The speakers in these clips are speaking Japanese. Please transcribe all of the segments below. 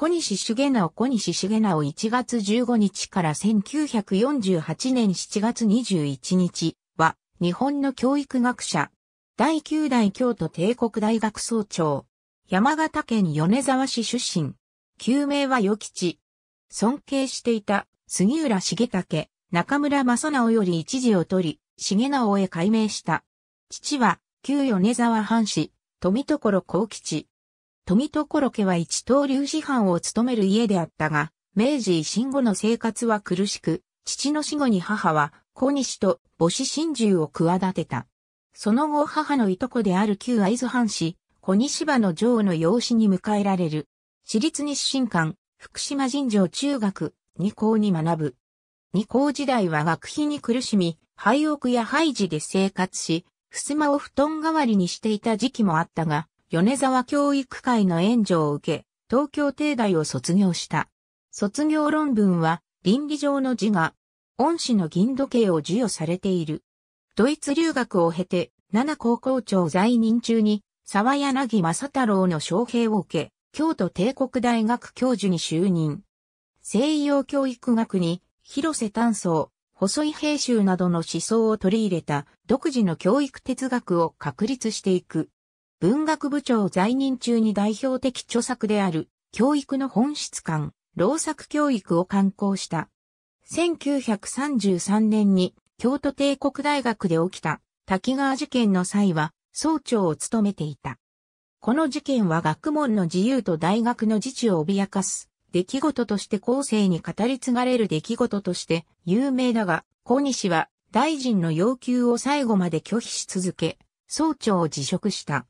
小西重直小西重直1月15日から1948年7月21日は日本の教育学者、第9代京都帝国大学総長、山形県米沢市出身、旧名は与吉。尊敬していた杉浦重武、中村正直より一時を取り、重直へ改名した。父は、旧米沢藩士、富所幸吉。富所家は一刀流師範を務める家であったが、明治維新後の生活は苦しく、父の死後に母は小西と母子真珠を企てた。その後母のいとこである旧会津藩士、小西場の女王の養子に迎えられる。私立日進館、福島尋常中学、二校に学ぶ。二校時代は学費に苦しみ、廃屋や廃寺で生活し、襖を布団代わりにしていた時期もあったが、米沢教育会の援助を受け、東京帝大を卒業した。卒業論文は、倫理上の自我、恩師の銀時計を授与されている。ドイツ留学を経て、七高校長在任中に、沢柳正太郎の招聘を受け、京都帝国大学教授に就任。西洋教育学に、広瀬丹層、細井平州などの思想を取り入れた独自の教育哲学を確立していく。文学部長在任中に代表的著作である、教育の本質観、老作教育を刊行した。1933年に京都帝国大学で起きた滝川事件の際は総長を務めていた。この事件は学問の自由と大学の自治を脅かす出来事として後世に語り継がれる出来事として有名だが、小西は大臣の要求を最後まで拒否し続け、総長を辞職した。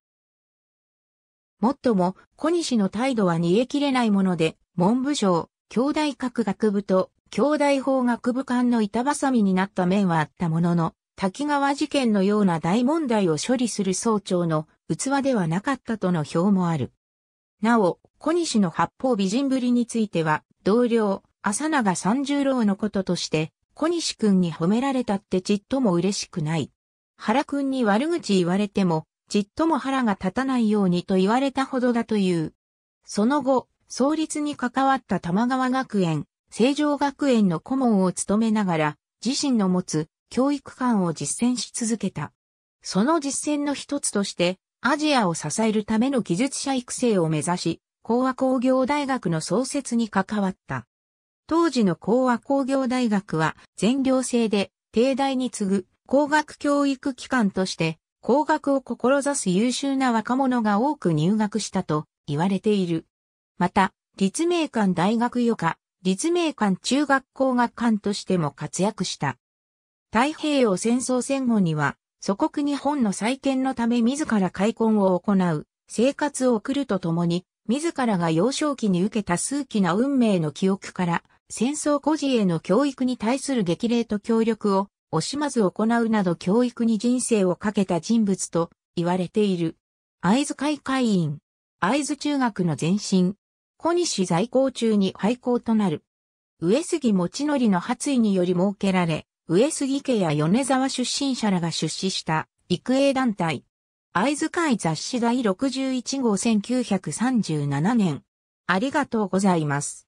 もっとも、小西の態度は煮え切れないもので、文部省、兄弟各学部と、兄弟法学部間の板挟みになった面はあったものの、滝川事件のような大問題を処理する総長の器ではなかったとの表もある。なお、小西の八方美人ぶりについては、同僚、浅永三十郎のこととして、小西くんに褒められたってちっとも嬉しくない。原くんに悪口言われても、ちっとも腹が立たないようにと言われたほどだという。その後、創立に関わった玉川学園、成城学園の顧問を務めながら、自身の持つ教育観を実践し続けた。その実践の一つとして、アジアを支えるための技術者育成を目指し、講和工業大学の創設に関わった。当時の講和工業大学は全寮制で、帝大に次ぐ工学教育機関として工学を志す優秀な若者が多く入学したと言われている。また、立命館大学予科、立命館中学校学館としても活躍した。太平洋戦争戦後には、祖国日本の再建のため自ら開墾を行う、生活を送るとともに、自らが幼少期に受けた数奇な運命の記憶から、戦争孤児への教育に対する激励と協力を惜しまず行うなど教育に人生をかけた人物と言われている。会津会会員、会津中学の前身、小西在校中に廃校となる。上杉持則の発意により設けられ、上杉家や米沢出身者らが出資した育英団体。会津会雑誌第61号1937年。ありがとうございます。